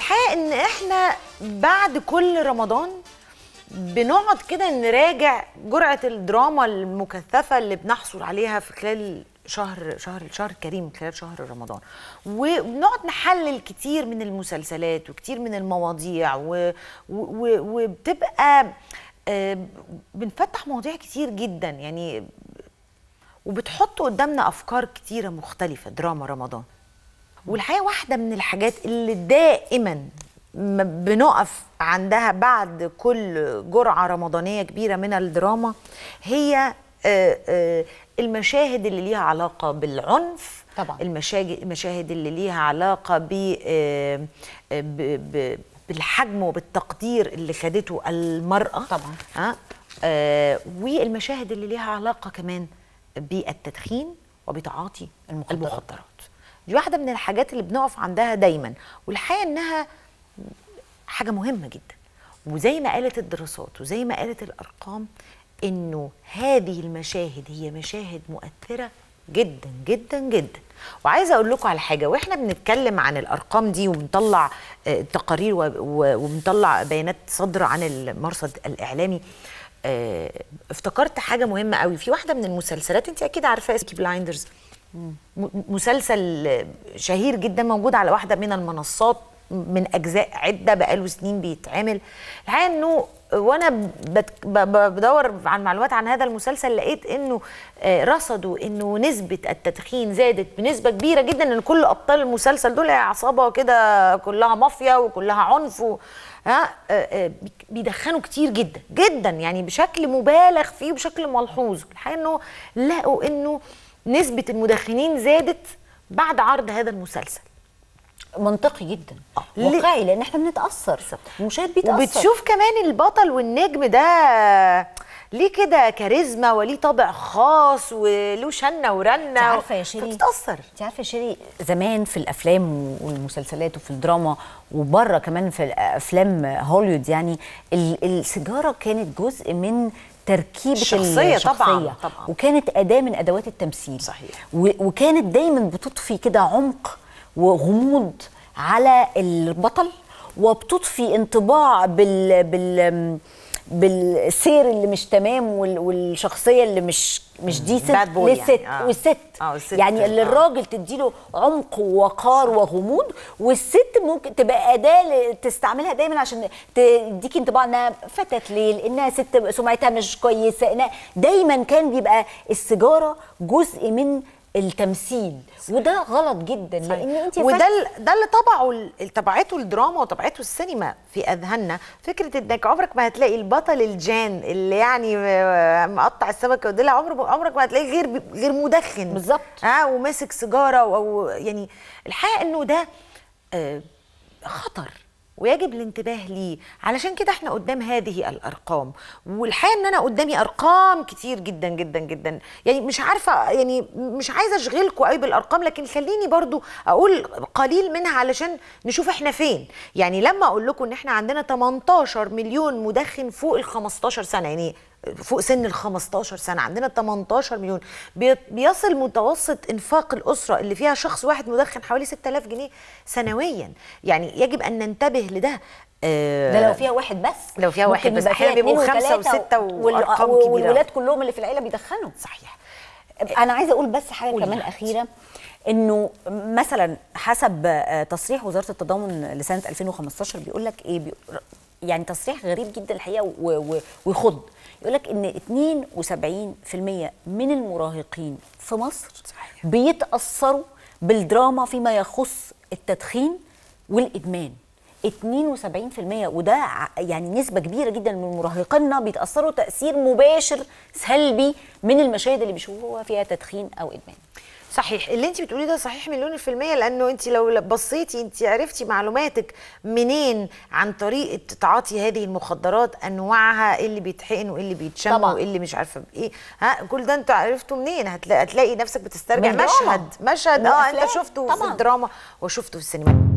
الحقيقه ان احنا بعد كل رمضان بنقعد كده نراجع جرعه الدراما المكثفه اللي بنحصل عليها في خلال شهر شهر الشهر الكريم خلال شهر رمضان وبنقعد نحلل كتير من المسلسلات وكتير من المواضيع و... و... وبتبقى آه، بنفتح مواضيع كتير جدا يعني وبتحط قدامنا افكار كتيره مختلفه دراما رمضان والحقيقه واحده من الحاجات اللي دائما بنقف عندها بعد كل جرعه رمضانيه كبيره من الدراما هي آه، آه، المشاهد اللي ليها علاقه بالعنف طبعا المشاهد اللي ليها علاقه آه، ب بالحجم وبالتقدير اللي خدته المراه طبعا ها آه والمشاهد اللي ليها علاقه كمان بالتدخين وبتعاطي المخدرات, المخدرات. دي واحده من الحاجات اللي بنقف عندها دايما والحقيقه انها حاجه مهمه جدا وزي ما قالت الدراسات وزي ما قالت الارقام انه هذه المشاهد هي مشاهد مؤثره جدا جدا جدا وعايزه اقول لكم على حاجه واحنا بنتكلم عن الارقام دي وبنطلع آه، تقارير وبنطلع بيانات صدر عن المرصد الاعلامي آه، افتكرت حاجه مهمه قوي في واحده من المسلسلات انت اكيد عارفاها بلايندرز مسلسل شهير جدا موجود على واحده من المنصات من اجزاء عده بقاله سنين بيتعمل الحقيقه انه وانا بدور عن معلومات عن هذا المسلسل لقيت انه آه، رصدوا انه نسبه التدخين زادت بنسبه كبيره جدا ان كل ابطال المسلسل دول عصابه كده كلها مافيا وكلها عنف و... ها آه، آه، بيدخنوا كتير جدا جدا يعني بشكل مبالغ فيه وبشكل ملحوظ الحقيقه انه لقوا انه نسبه المدخنين زادت بعد عرض هذا المسلسل منطقي جدا آه. واقعي لان احنا بنتاثر المشاهد بيتاثر وبتشوف كمان البطل والنجم ده ليه كده كاريزما وليه طابع خاص وله شنه ورنه انت عارفه يا شيري بتتاثر انت عارفه يا شيري زمان في الافلام والمسلسلات وفي الدراما وبره كمان في افلام هوليوود يعني السيجاره كانت جزء من تركيبه الشخصيه, الشخصية طبعا, طبعا وكانت اداه من ادوات التمثيل صحيح وكانت دايما بتضفي كده عمق وغموض على البطل وبتضفي انطباع بال, بال بالسير اللي مش تمام والشخصيه اللي مش مش دي ست للست يعني. آه. والست آه والست يعني اللي آه. الراجل تديله عمق ووقار وغموض والست ممكن تبقى اداه تستعملها دايما عشان تديك انطباع انها فتاه ليل انها ست سمعتها مش كويسه انها دايما كان بيبقى السيجاره جزء من التمثيل صحيح. وده غلط جدا صحيح. لان انت وده ال... ده اللي طبعه طبعته الدراما وطبعته السينما في اذهاننا فكره انك عمرك ما هتلاقي البطل الجان اللي يعني مقطع السمكه وديلها عمرك عمرك ما هتلاقيه غير غير مدخن بالظبط اه وماسك سيجاره او يعني الحقيقه انه ده آه، خطر ويجب الانتباه ليه علشان كده احنا قدام هذه الارقام والحقيقه ان انا قدامي ارقام كتير جدا جدا جدا يعني مش عارفه يعني مش عايزه اشغلكم قوي بالارقام لكن خليني برضو اقول قليل منها علشان نشوف احنا فين يعني لما اقول لكم ان احنا عندنا 18 مليون مدخن فوق ال 15 سنه يعني فوق سن ال 15 سنه عندنا 18 مليون بيصل متوسط انفاق الاسره اللي فيها شخص واحد مدخن حوالي 6000 جنيه سنويا يعني يجب ان ننتبه لده آه، ده لو فيها واحد بس لو فيها واحد بس احيانا بيبقوا خمسه وسته وارقام كبيره والولاد كلهم اللي في العيله بيدخنوا صحيح انا عايزه اقول بس حاجه كمان اخيره انه مثلا حسب آه، تصريح وزاره التضامن لسنه 2015 بيقول لك ايه يعني تصريح غريب جدا الحقيقه ويخض يقول لك ان 72% من المراهقين في مصر بيتاثروا بالدراما فيما يخص التدخين والادمان 72% وده يعني نسبة كبيرة جدا من مراهقينا بيتأثروا تأثير مباشر سلبي من المشاهد اللي بيشوفوها فيها تدخين أو إدمان صحيح اللي انت بتقوليه ده صحيح مليون في المية لانه انت لو بصيتي انت عرفتي معلوماتك منين عن طريقة تعاطي هذه المخدرات انواعها ايه اللي بيتحقن وايه اللي بيتشم وايه اللي مش عارفة ايه ها كل ده انت عرفته منين هتلاقي, هتلاقي نفسك بتسترجع مشهد مشهد اه انت شفته طبعًا. في الدراما وشفته في السينما